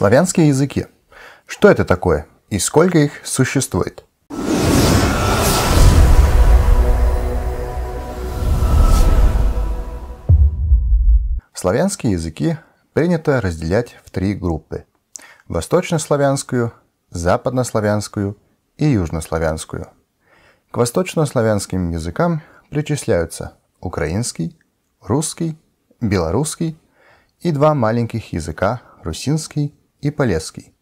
Славянские языки. Что это такое и сколько их существует? Славянские языки принято разделять в три группы. Восточнославянскую, западнославянскую и южнославянскую. К восточнославянским языкам причисляются украинский, русский, белорусский и два маленьких языка – русинский и полесский,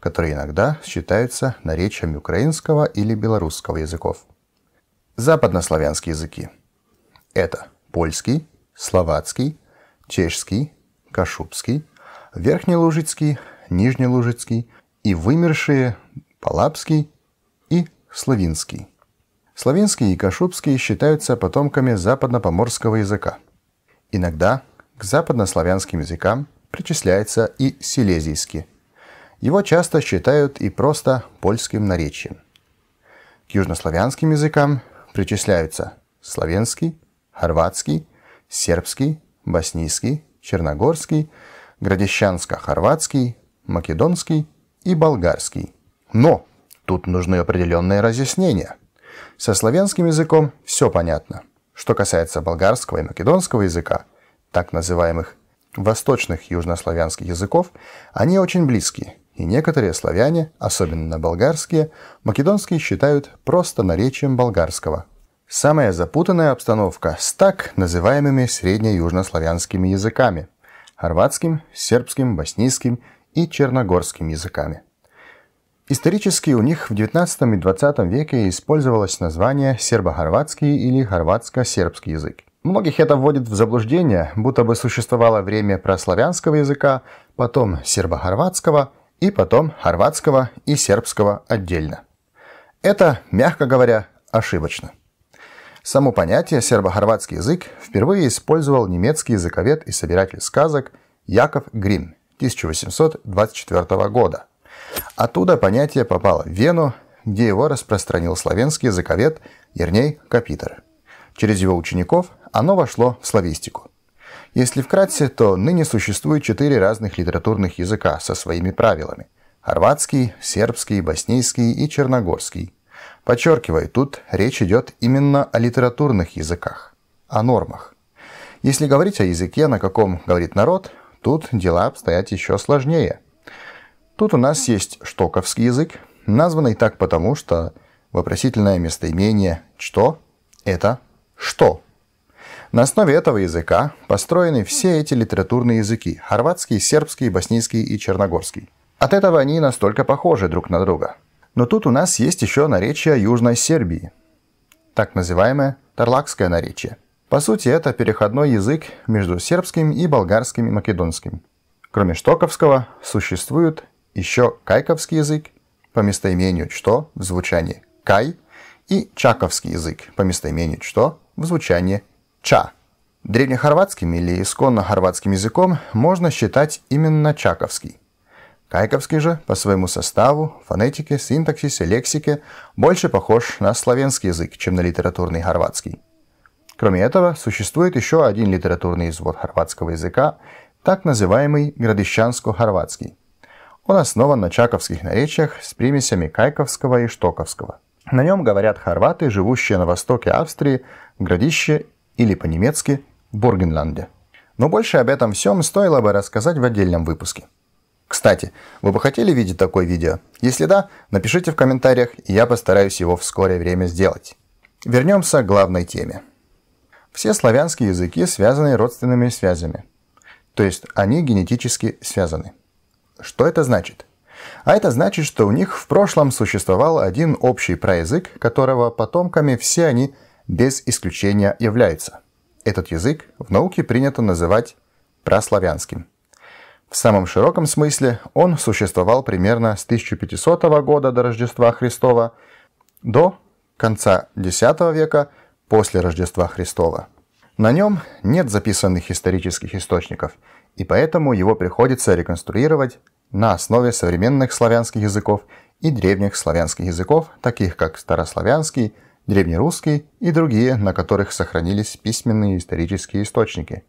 которые иногда считаются наречиями украинского или белорусского языков. Западнославянские языки – это польский, словацкий, чешский, кашубский, верхнелужицкий, нижнелужицкий и вымершие палапский и славинский. Славинский и кашубский считаются потомками западнопоморского языка. Иногда к западнославянским языкам причисляется и силезийский, его часто считают и просто польским наречием. К южнославянским языкам причисляются славянский, хорватский, сербский, боснийский, черногорский, градищанско-хорватский, македонский и болгарский. Но тут нужны определенные разъяснения. Со славянским языком все понятно. Что касается болгарского и македонского языка, так называемых восточных южнославянских языков, они очень близкие и некоторые славяне, особенно болгарские, македонские, считают просто наречием болгарского. Самая запутанная обстановка с так называемыми среднеюжнославянскими языками – хорватским, сербским, боснийским и черногорским языками. Исторически у них в XIX и XX веке использовалось название сербо-хорватский или хорватско-сербский язык. Многих это вводит в заблуждение, будто бы существовало время прославянского языка, потом сербо-хорватского – и потом хорватского и сербского отдельно. Это, мягко говоря, ошибочно. Само понятие сербо-хорватский язык впервые использовал немецкий языковед и собиратель сказок Яков Грин 1824 года. Оттуда понятие попало в Вену, где его распространил славянский языковед Ерней Капитер. Через его учеников оно вошло в славистику. Если вкратце, то ныне существует четыре разных литературных языка со своими правилами. Хорватский, сербский, боснийский и черногорский. Подчеркиваю, тут речь идет именно о литературных языках, о нормах. Если говорить о языке, на каком говорит народ, тут дела обстоят еще сложнее. Тут у нас есть штоковский язык, названный так потому, что вопросительное местоимение «что» — это «что». На основе этого языка построены все эти литературные языки – хорватский, сербский, боснийский и черногорский. От этого они настолько похожи друг на друга. Но тут у нас есть еще наречие Южной Сербии, так называемое Тарлакское наречие. По сути, это переходной язык между сербским и болгарским и македонским. Кроме штоковского, существует еще кайковский язык по местоимению «что» в звучании «кай» и чаковский язык по местоимению «что» в звучании Ча. Древнехорватским или исконно хорватским языком можно считать именно чаковский. Кайковский же по своему составу, фонетике, синтаксисе, лексике больше похож на славянский язык, чем на литературный хорватский. Кроме этого, существует еще один литературный извод хорватского языка, так называемый градищанско-хорватский. Он основан на чаковских наречиях с примесями кайковского и штоковского. На нем говорят хорваты, живущие на востоке Австрии, Градище или по-немецки Бургенланде. Но больше об этом всем стоило бы рассказать в отдельном выпуске. Кстати, вы бы хотели видеть такое видео? Если да, напишите в комментариях, и я постараюсь его в скорое время сделать. Вернемся к главной теме. Все славянские языки связаны родственными связями. То есть они генетически связаны. Что это значит? А это значит, что у них в прошлом существовал один общий праязык, которого потомками все они без исключения является Этот язык в науке принято называть прославянским. В самом широком смысле он существовал примерно с 1500 года до Рождества Христова до конца X века после Рождества Христова. На нем нет записанных исторических источников, и поэтому его приходится реконструировать на основе современных славянских языков и древних славянских языков, таких как старославянский, древнерусский и другие, на которых сохранились письменные исторические источники.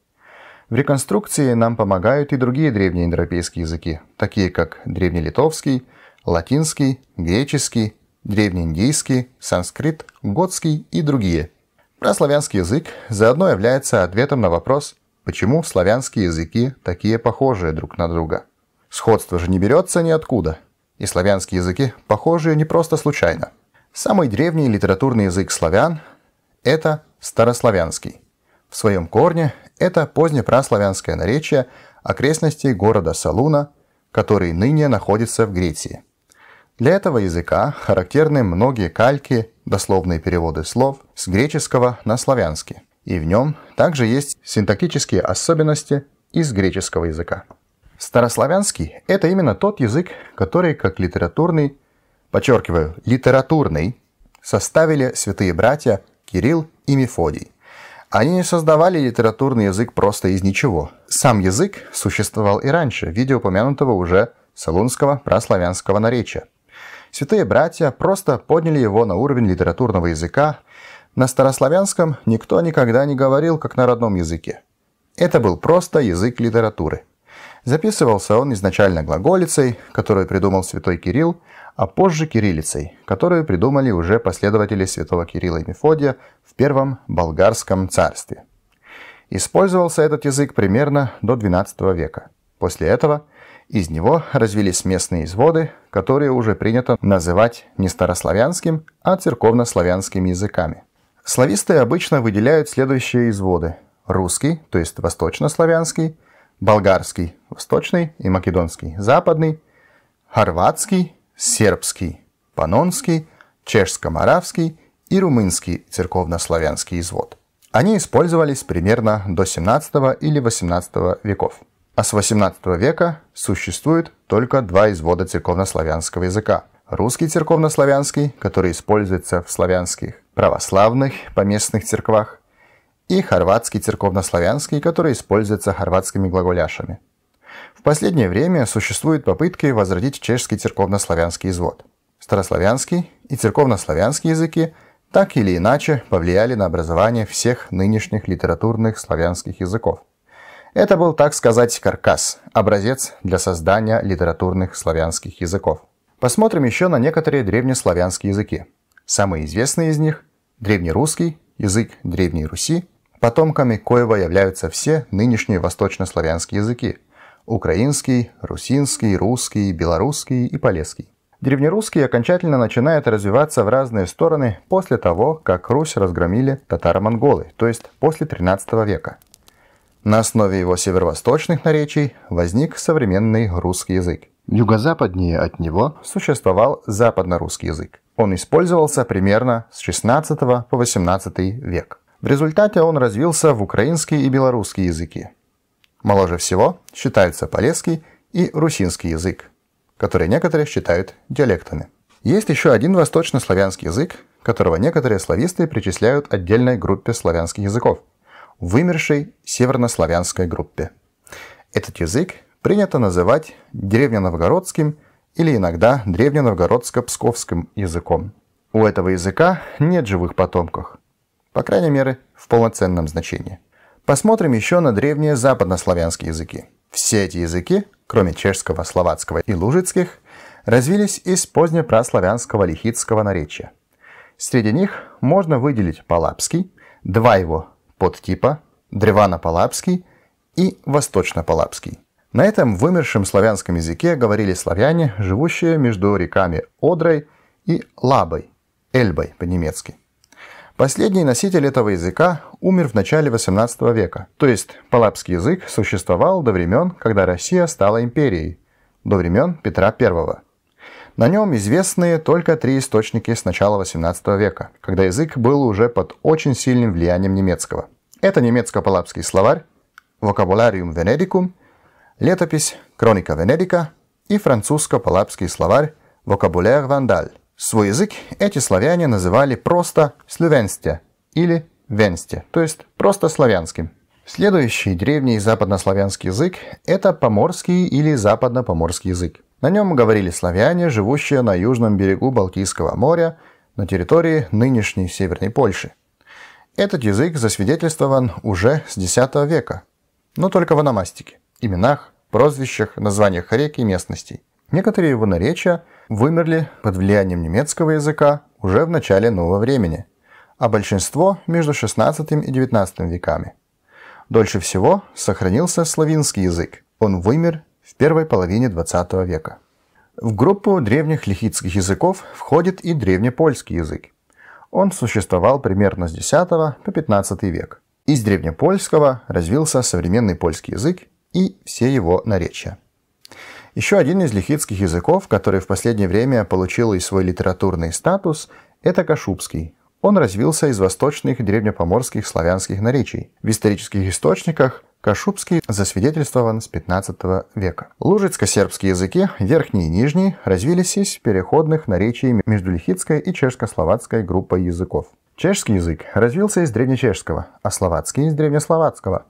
В реконструкции нам помогают и другие древнеиндоевропейские языки, такие как древнелитовский, латинский, греческий, древнеиндийский, санскрит, готский и другие. Прославянский язык заодно является ответом на вопрос, почему славянские языки такие похожие друг на друга. Сходство же не берется ниоткуда, и славянские языки похожи не просто случайно – Самый древний литературный язык славян – это старославянский. В своем корне это позднепрославянское наречие окрестностей города Салуна, который ныне находится в Греции. Для этого языка характерны многие кальки, дословные переводы слов с греческого на славянский. И в нем также есть синтактические особенности из греческого языка. Старославянский – это именно тот язык, который как литературный подчеркиваю, литературный, составили святые братья Кирилл и Мефодий. Они не создавали литературный язык просто из ничего. Сам язык существовал и раньше, в виде упомянутого уже салунского прославянского наречия. Святые братья просто подняли его на уровень литературного языка. На старославянском никто никогда не говорил, как на родном языке. Это был просто язык литературы. Записывался он изначально глаголицей, которую придумал святой Кирилл, а позже кириллицей, которую придумали уже последователи святого Кирилла и Мефодия в Первом Болгарском царстве. Использовался этот язык примерно до XII века. После этого из него развились местные изводы, которые уже принято называть не старославянским, а церковнославянскими языками. Слависты обычно выделяют следующие изводы. Русский, то есть восточнославянский, болгарский – восточный и македонский – западный, хорватский сербский, панонский, чешско-моравский и румынский церковнославянский извод. Они использовались примерно до 17 или 18 веков. А с 18 века существует только два извода церковнославянского языка. Русский церковнославянский, который используется в славянских православных поместных церквах, и хорватский церковнославянский, который используется хорватскими глаголяшами последнее время существуют попытки возродить чешский церковнославянский извод. Старославянский и церковнославянский языки так или иначе повлияли на образование всех нынешних литературных славянских языков. Это был, так сказать, каркас, образец для создания литературных славянских языков. Посмотрим еще на некоторые древнеславянские языки. Самый известный из них – древнерусский, язык Древней Руси, потомками коего являются все нынешние восточнославянские языки – Украинский, русинский, русский, белорусский и полесский. Древнерусский окончательно начинает развиваться в разные стороны после того, как Русь разгромили татаро-монголы, то есть после 13 века. На основе его северо-восточных наречий возник современный русский язык. Юго-западнее от него существовал западно-русский язык. Он использовался примерно с 16 по 18 век. В результате он развился в украинский и белорусский языки, Моложе всего считаются полесский и русинский язык, которые некоторые считают диалектами. Есть еще один восточнославянский язык, которого некоторые слависты причисляют отдельной группе славянских языков – вымершей севернославянской группе. Этот язык принято называть древненовгородским или иногда древненовгородско-псковским языком. У этого языка нет живых потомков, по крайней мере, в полноценном значении. Посмотрим еще на древние западнославянские языки. Все эти языки, кроме чешского, словацкого и лужицких, развились из позднепрославянского лихитского наречия. Среди них можно выделить палапский, два его подтипа – древано-палапский и восточно-палапский. На этом вымершем славянском языке говорили славяне, живущие между реками Одрой и Лабой, Эльбой по-немецки – Последний носитель этого языка умер в начале XVIII века, то есть палапский язык существовал до времен, когда Россия стала империей, до времен Петра I. На нем известны только три источники с начала XVIII века, когда язык был уже под очень сильным влиянием немецкого. Это немецко-палапский словарь, «Vocabularium Venericum», летопись «Кроника Венедика» и французско-палапский словарь «Vocabulaire Vandal», Свой язык эти славяне называли просто «слювенсте» или «венсте», то есть просто славянским. Следующий древний западнославянский язык – это поморский или западно-поморский язык. На нем говорили славяне, живущие на южном берегу Балтийского моря, на территории нынешней Северной Польши. Этот язык засвидетельствован уже с X века, но только в аномастике, именах, прозвищах, названиях рек и местностей – Некоторые его наречия вымерли под влиянием немецкого языка уже в начале нового времени, а большинство между XVI и XIX веками. Дольше всего сохранился славянский язык. Он вымер в первой половине XX века. В группу древних лихитских языков входит и древнепольский язык. Он существовал примерно с X по XV век. Из древнепольского развился современный польский язык и все его наречия. Еще один из лихитских языков, который в последнее время получил и свой литературный статус, это кашубский. Он развился из восточных древнепоморских славянских наречий. В исторических источниках Кашубский засвидетельствован с 15 века. Лужицко-сербские языки, верхний и нижний, развились из переходных наречий между лихитской и чешско-словацкой группой языков. Чешский язык развился из древнечешского, а словацкий – из древнесловацкого.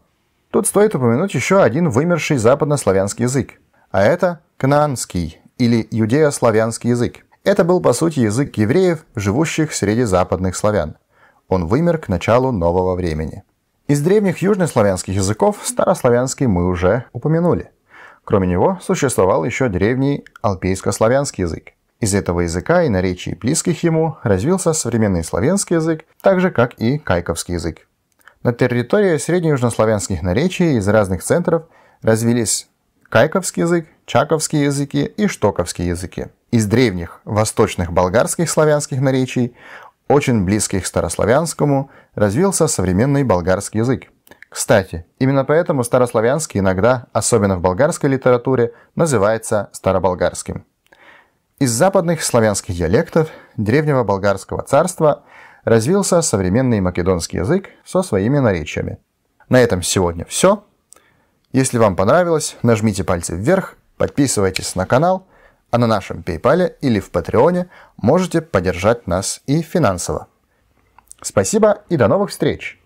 Тут стоит упомянуть еще один вымерший западнославянский язык а это канаанский или юдеославянский язык. Это был, по сути, язык евреев, живущих среди западных славян. Он вымер к началу нового времени. Из древних южнославянских языков старославянский мы уже упомянули. Кроме него существовал еще древний алпейско славянский язык. Из этого языка и наречий близких ему развился современный славянский язык, так же как и кайковский язык. На территории среднеюжнославянских наречий из разных центров развились кайковский язык, чаковские языки и штоковские языки. Из древних восточных болгарских славянских наречий, очень близких к старославянскому, развился современный болгарский язык. Кстати, именно поэтому старославянский иногда, особенно в болгарской литературе, называется староболгарским. Из западных славянских диалектов древнего болгарского царства развился современный македонский язык со своими наречиями. На этом сегодня все. Если вам понравилось, нажмите пальцы вверх, подписывайтесь на канал, а на нашем PayPal или в Патреоне можете поддержать нас и финансово. Спасибо и до новых встреч!